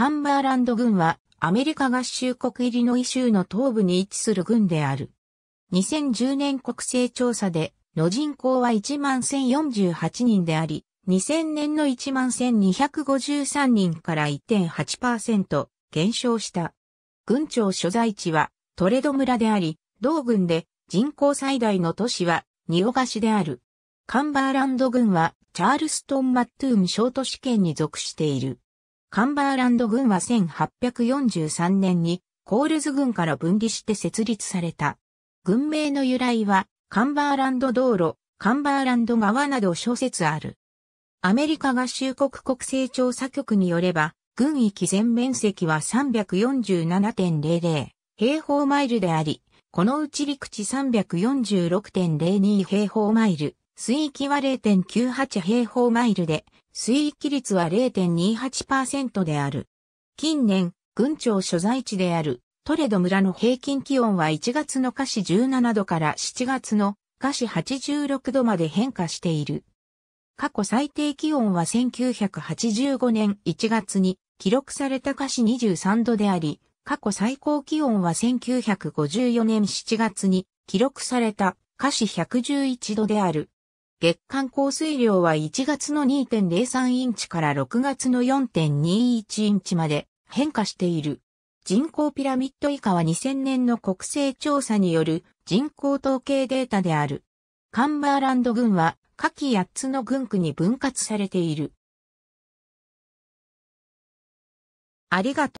カンバーランド軍はアメリカ合衆国イリノイ州の東部に位置する軍である。2010年国勢調査での人口は11,048人であり、2000年の11,253人から1.8%減少した。郡庁所在地はトレド村であり、同軍で人口最大の都市はニオガシである。カンバーランド軍はチャールストン・マットゥーン小都市圏に属している。カンバーランド軍は1843年にコールズ軍から分離して設立された。軍名の由来は、カンバーランド道路、カンバーランド川など小説ある。アメリカ合衆国国勢調査局によれば、軍域全面積は347.00平方マイルであり、このうち陸地346.02平方マイル、水域は0.98平方マイルで、水域率は0.28%である。近年、群長所在地であるトレド村の平均気温は1月の華氏17度から7月の華氏86度まで変化している。過去最低気温は1985年1月に記録された華氏23度であり、過去最高気温は1954年7月に記録された華氏111度である。月間降水量は1月の2.03インチから6月の4.21インチまで変化している。人口ピラミッド以下は2000年の国勢調査による人口統計データである。カンバーランド群は下記8つの群区に分割されている。ありがとう。